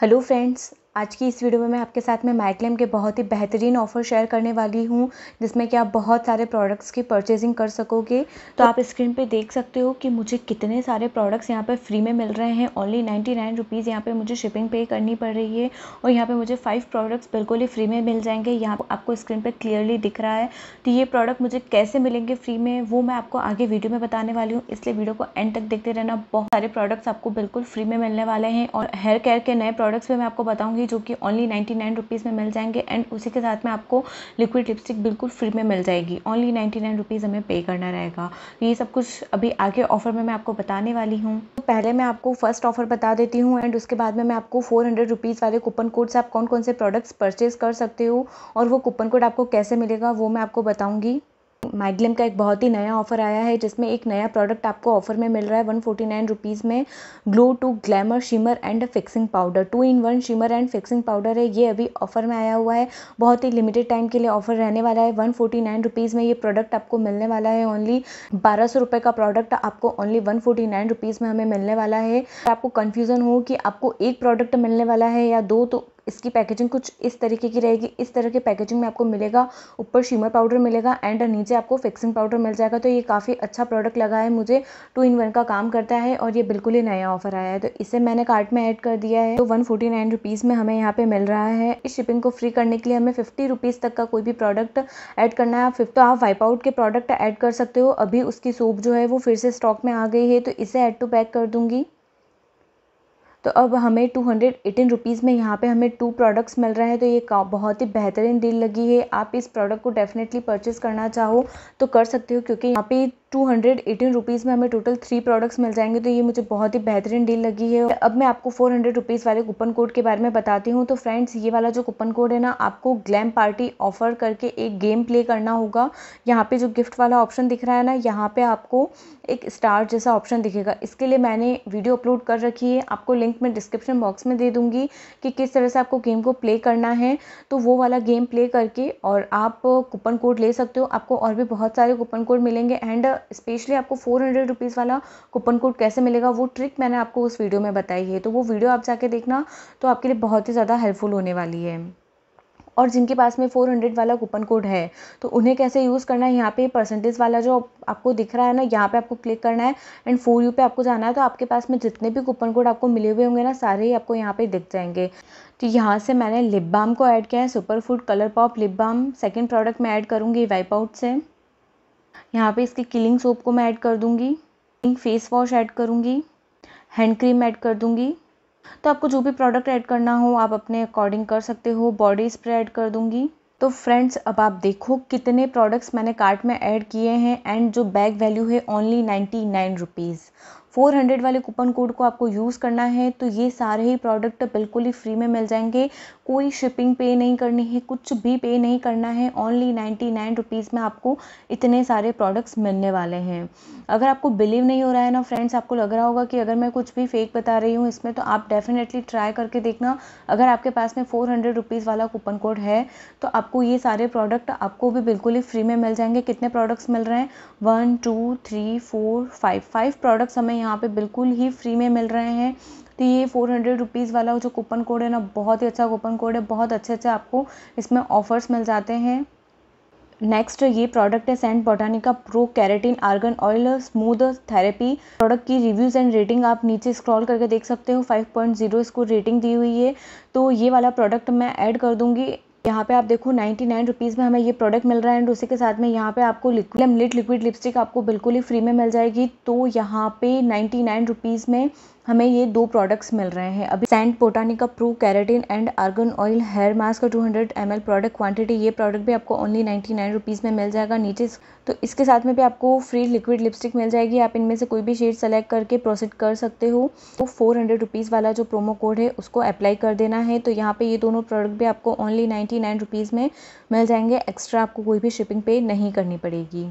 Hello friends, आज की इस वीडियो में मैं आपके साथ में माइक्लेम के बहुत ही बेहतरीन ऑफ़र शेयर करने वाली हूँ जिसमें कि आप बहुत सारे प्रोडक्ट्स की परचेजिंग कर सकोगे तो आप स्क्रीन पे देख सकते हो कि मुझे कितने सारे प्रोडक्ट्स यहाँ पर फ्री में मिल रहे हैं ओनली नाइन्टी नाइन रुपीज़ यहाँ पर मुझे शिपिंग पे करनी पड़ रही है और यहाँ पर मुझे फाइव प्रोडक्ट्स बिल्कुल ही फ्री में मिल जाएंगे यहाँ आपको स्क्रीन पर क्लियरली दिख रहा है तो ये प्रोडक्ट मुझे कैसे मिलेंगे फ्री में वो मैं आपको आगे वीडियो में बताने वाली हूँ इसलिए वीडियो को एंड तक देखते रहना बहुत सारे प्रोडक्ट्स आपको बिल्कुल फ्री में मिलने वाले हैं और हेयर केयर के नए प्रोडक्ट्स भी मैं आपको बताऊँगी जो कि ओनली नाइन्टी नाइन रुपीज़ में मिल जाएंगे एंड उसी के साथ में आपको लिक्विड लिपस्टिक बिल्कुल फ्री में मिल जाएगी ओनली नाइन्टी नाइन रुपीज़ हमें पे करना रहेगा तो ये सब कुछ अभी आगे ऑफ़र में मैं आपको बताने वाली हूँ तो पहले मैं आपको फर्स्ट ऑफ़र बता देती हूँ एंड उसके बाद में मैं आपको फोर हंड्रेड रुपीज़ वाले कूपन कोड से आप कौन कौन से प्रोडक्ट्स परचेज़ कर सकते हो और वो कूपन कोड आपको कैसे मिलेगा वो मैं आपको बताऊँगी मैडलिम का एक बहुत ही नया ऑफ़र आया है जिसमें एक नया प्रोडक्ट आपको ऑफ़र में मिल रहा है वन फोर्टी नाइन रुपीज़ में glow to glamour shimmer and fixing powder two in one shimmer and fixing powder है ये अभी ऑफ़र में आया हुआ है बहुत ही लिमिटेड टाइम के लिए ऑफ़र रहने वाला है वन फोर्टी नाइन रुपीज़ में ये प्रोडक्ट आपको मिलने वाला है ओनली बारह सौ रुपये का प्रोडक्ट आपको only one forty nine rupees में हमें मिलने वाला है आपको कन्फ्यूज़न हो कि आपको एक प्रोडक्ट मिलने वाला है या दो तो इसकी पैकेजिंग कुछ इस तरीके की रहेगी इस तरह के पैकेजिंग में आपको मिलेगा ऊपर शिमर पाउडर मिलेगा एंड नीचे आपको फिक्सिंग पाउडर मिल जाएगा तो ये काफ़ी अच्छा प्रोडक्ट लगा है मुझे टू इन वन का काम करता है और ये बिल्कुल ही नया ऑफर आया है तो इसे मैंने कार्ट में ऐड कर दिया है तो वन फोर्टी नाइन रुपीज़ में हमें यहाँ पर मिल रहा है इस शिपिंग को फ्री करने के लिए हमें फिफ्टी रुपीज़ तक का कोई भी प्रोडक्ट ऐड करना है फिफ्थ तो आप वाइप आउट के प्रोडक्ट ऐड कर सकते हो अभी उसकी सूप जो है वो फिर से स्टॉक में आ गई है तो इसे ऐड टू बैक कर दूँगी तो अब हमें टू हंड्रेड एटीन रुपीज़ में यहाँ पे हमें टू प्रोडक्ट्स मिल रहे हैं तो ये बहुत ही बेहतरीन डील लगी है आप इस प्रोडक्ट को डेफ़िनेटली परचेज़ करना चाहो तो कर सकते हो क्योंकि यहाँ पे टू हंड्रेड एटीन रुपीज़ में हमें टोटल थ्री प्रोडक्ट्स मिल जाएंगे तो ये मुझे बहुत ही बेहतरीन डील लगी है अब मैं आपको फोर हंड्रेड रुपीज़ वाले कूपन कोड के बारे में बताती हूँ तो फ्रेंड्स ये वाला जो कूपन कोड है ना आपको ग्लैम पार्टी ऑफर करके एक गेम प्ले करना होगा यहाँ पे जो गिफ्ट वाला ऑप्शन दिख रहा है ना यहाँ पर आपको एक स्टार जैसा ऑप्शन दिखेगा इसके लिए मैंने वीडियो अपलोड कर रखी है आपको लिंक मैं डिस्क्रिप्शन बॉक्स में दे दूँगी कि किस तरह से आपको गेम को प्ले करना है तो वो वाला गेम प्ले करके और आप कूपन कोड ले सकते हो आपको और भी बहुत सारे कूपन कोड मिलेंगे एंड स्पेशली आपको फोर हंड्रेड रुपीज़ वाला कूपन कोड कैसे मिलेगा वो ट्रिक मैंने आपको उस वीडियो में बताई है तो वो वीडियो आप जाके देखना तो आपके लिए बहुत ही ज़्यादा हेल्पफुल होने वाली है और जिनके पास में फोर हंड्रेड वाला कूपन कोड है तो उन्हें कैसे यूज़ करना है यहाँ पे परसेंटेज वाला जो आपको दिख रहा है ना यहाँ पे आपको क्लिक करना है एंड फोर यू पे आपको जाना है तो आपके पास में जितने भी कूपन कोड आपको मिले हुए होंगे ना सारे ही आपको यहाँ पे दिख जाएंगे तो यहाँ से मैंने लिप बाम को ऐड किया है super food colour pop lip balm second product मैं ऐड करूँगी वाइप आउट से यहाँ पे इसके किलिंग सोप को मैं ऐड कर दूँगी फेस वॉश ऐड करूँगी हैंड क्रीम ऐड कर दूँगी तो आपको जो भी प्रोडक्ट ऐड करना हो आप अपने अकॉर्डिंग कर सकते हो बॉडी स्प्रे ऐड कर दूँगी तो फ्रेंड्स अब आप देखो कितने प्रोडक्ट्स मैंने कार्ट में ऐड किए हैं एंड जो बैग वैल्यू है only ninety nine rupees four hundred वाले कूपन कोड को आपको यूज़ करना है तो ये सारे ही प्रोडक्ट बिल्कुल ही फ्री में मिल जाएंगे कोई शिपिंग पे नहीं करनी है कुछ भी पे नहीं करना है ओनली नाइन्टी नाइन रुपीज़ में आपको इतने सारे प्रोडक्ट्स मिलने वाले हैं अगर आपको बिलीव नहीं हो रहा है ना फ्रेंड्स आपको लग रहा होगा कि अगर मैं कुछ भी फेक बता रही हूँ इसमें तो आप डेफिनेटली ट्राई करके देखना अगर आपके पास में फोर हंड्रेड रुपीज़ वाला कूपन कोड है तो आप आपको ये सारे प्रोडक्ट आपको भी बिल्कुल ही फ्री में मिल जाएंगे कितने प्रोडक्ट्स मिल रहे हैं one two three four five five products हमें यहाँ पे बिल्कुल ही फ्री में मिल रहे हैं तो ये फोर हंड्रेड रुपीज़ वाला जो कूपन कोड है ना बहुत ही अच्छा कूपन कोड है बहुत अच्छे अच्छे आपको इसमें ऑफ़र्स मिल जाते हैं नेक्स्ट ये प्रोडक्ट है St Botanica pro keratin argan oil smooth therapy product की रिव्यूज़ एंड रेटिंग आप नीचे स्क्रॉल करके देख सकते हो 5.0 इसको रेटिंग दी हुई है तो ये वाला प्रोडक्ट मैं ऐड कर दूंगी यहाँ पे आप देखो नाइन्टी नाइन रुपीज़ में हमें ये प्रोडक्ट मिल रहा है एंड उसी के साथ में यहाँ पे आपको लिक्विड लिट लिक्विड लिपस्टिक आपको बिल्कुल ही फ्री में मिल जाएगी तो यहाँ पे नाइन्टी नाइन रुपीज़ में हमें ये दो प्रोडक्ट्स मिल रहे हैं अभी St Botanica pro keratin and argan oil hair mask का 200 हंड्रेड प्रोडक्ट क्वांटिटी ये प्रोडक्ट भी आपको ओनली नाइन्टी नाइन रुपीज़ में मिल जाएगा नीचे तो इसके साथ में भी आपको फ्री लिक्विड लिपस्टिक मिल जाएगी आप इनमें से कोई भी शेड सेलेक्ट करके प्रोसीड कर सकते हो तो फोर हंड्रेड रुपीज़ वाला जो प्रोमो कोड है उसको अप्लाई कर देना है तो यहाँ पर ये दोनों प्रोडक्ट भी आपको ओनली नाइन्टी नाइन रुपीज़ में मिल जाएंगे एक्स्ट्रा आपको कोई भी शिपिंग पे नहीं करनी पड़ेगी